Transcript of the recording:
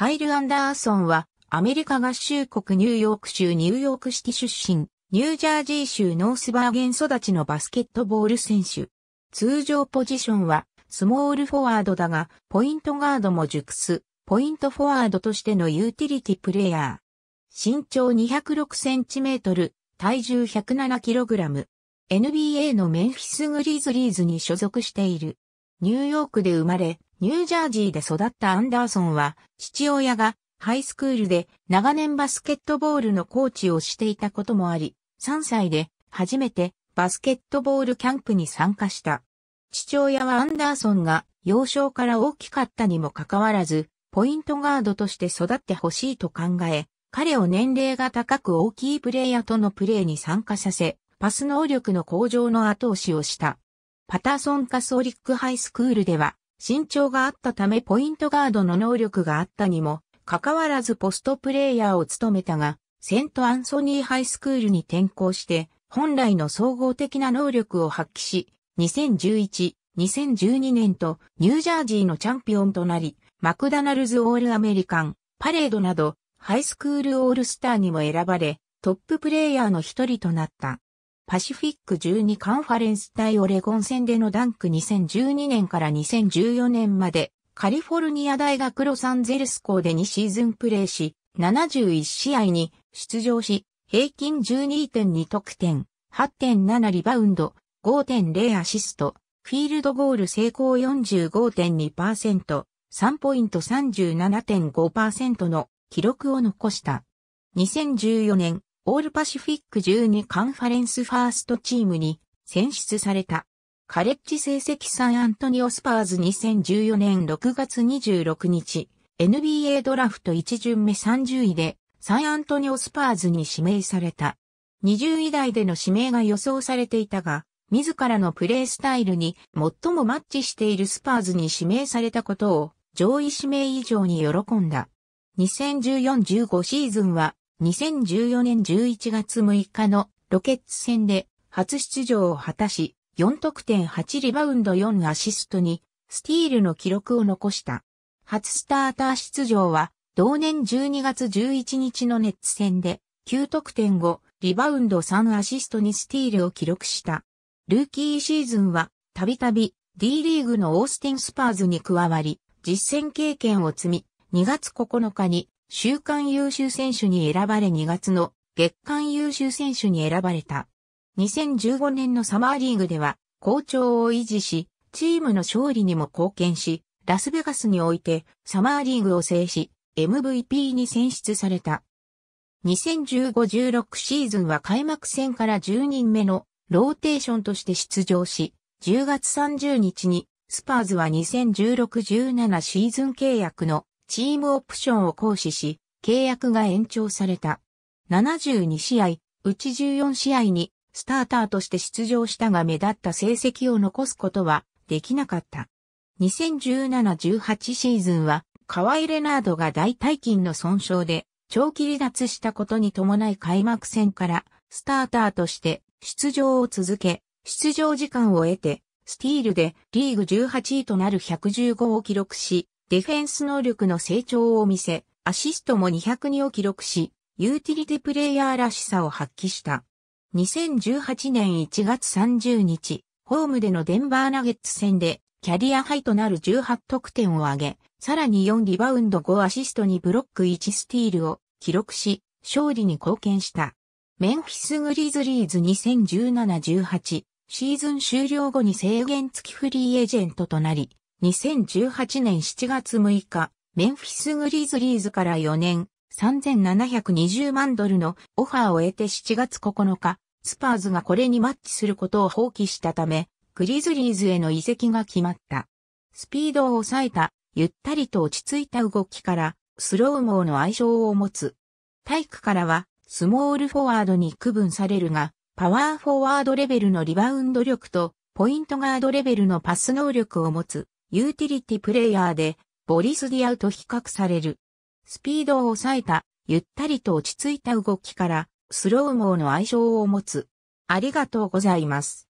カイル・アンダーソンは、アメリカ合衆国ニューヨーク州ニューヨークシティ出身、ニュージャージー州ノースバーゲン育ちのバスケットボール選手。通常ポジションは、スモールフォワードだが、ポイントガードも熟す、ポイントフォワードとしてのユーティリティプレイヤー。身長2 0 6トル、体重1 0 7ラム。NBA のメンフィス・グリーズリーズに所属している。ニューヨークで生まれ、ニュージャージーで育ったアンダーソンは、父親がハイスクールで長年バスケットボールのコーチをしていたこともあり、3歳で初めてバスケットボールキャンプに参加した。父親はアンダーソンが幼少から大きかったにもかかわらず、ポイントガードとして育ってほしいと考え、彼を年齢が高く大きいプレイヤーとのプレーに参加させ、パス能力の向上の後押しをした。パターソンカソリックハイスクールでは、身長があったためポイントガードの能力があったにも、かかわらずポストプレイヤーを務めたが、セントアンソニーハイスクールに転校して、本来の総合的な能力を発揮し、2011、2012年とニュージャージーのチャンピオンとなり、マクダナルズオールアメリカン、パレードなど、ハイスクールオールスターにも選ばれ、トッププレイヤーの一人となった。パシフィック12カンファレンス対オレゴン戦でのダンク2012年から2014年までカリフォルニア大学ロサンゼルス校で2シーズンプレーし、71試合に出場し、平均12.2得点、8.7リバウンド、5.0アシスト、フィールドゴール成功45.2%、3ポイント37.5%の記録を残した。2014年、オールパシフィック12カンファレンスファーストチームに選出された。カレッジ成績サンアントニオスパーズ2014年6月26日、NBA ドラフト1巡目30位でサンアントニオスパーズに指名された。20位台での指名が予想されていたが、自らのプレースタイルに最もマッチしているスパーズに指名されたことを上位指名以上に喜んだ。2014-15シーズンは2014年11月6日のロケッツ戦で初出場を果たし、4得点8リバウンド4アシストに、スティールの記録を残した。初スターター出場は、同年12月11日のネッツ戦で、9得点5、リバウンド3アシストにスティールを記録した。ルーキーシーズンは、たびたび D リーグのオースティンスパーズに加わり、実戦経験を積み、2月9日に週間優秀選手に選ばれ2月の月間優秀選手に選ばれた。2015年のサマーリーグでは、好調を維持し、チームの勝利にも貢献し、ラスベガスにおいてサマーリーグを制し、MVP に選出された。2015-16シーズンは開幕戦から10人目のローテーションとして出場し、10月30日にスパーズは2016-17シーズン契約のチームオプションを行使し、契約が延長された。72試合、うち14試合にスターターとして出場したが目立った成績を残すことはできなかった。2017-18シーズンは、河合レナードが大体金の損傷で、長期離脱したことに伴い開幕戦から、スターターとして出場を続け、出場時間を得て、スティールでリーグ18位となる115を記録し、ディフェンス能力の成長を見せ、アシストも202を記録し、ユーティリティプレイヤーらしさを発揮した。2018年1月30日、ホームでのデンバーナゲッツ戦で、キャリアハイとなる18得点を挙げ、さらに4リバウンド5アシストにブロック1スティールを記録し、勝利に貢献した。メンフィスグリズリーズ2017-18シーズン終了後に制限付きフリーエージェントとなり、2018年7月6日、メンフィスグリズリーズから4年、3720万ドルのオファーを得て7月9日、スパーズがこれにマッチすることを放棄したため、グリズリーズへの移籍が決まった。スピードを抑えた、ゆったりと落ち着いた動きから、スローモーの愛称を持つ。体育からは、スモールフォワードに区分されるが、パワーフォワードレベルのリバウンド力と、ポイントガードレベルのパス能力を持つ、ユーティリティプレイヤーで、ボリス・ディアウと比較される。スピードを抑えた、ゆったりと落ち着いた動きから、スローモーの愛称を持つ。ありがとうございます。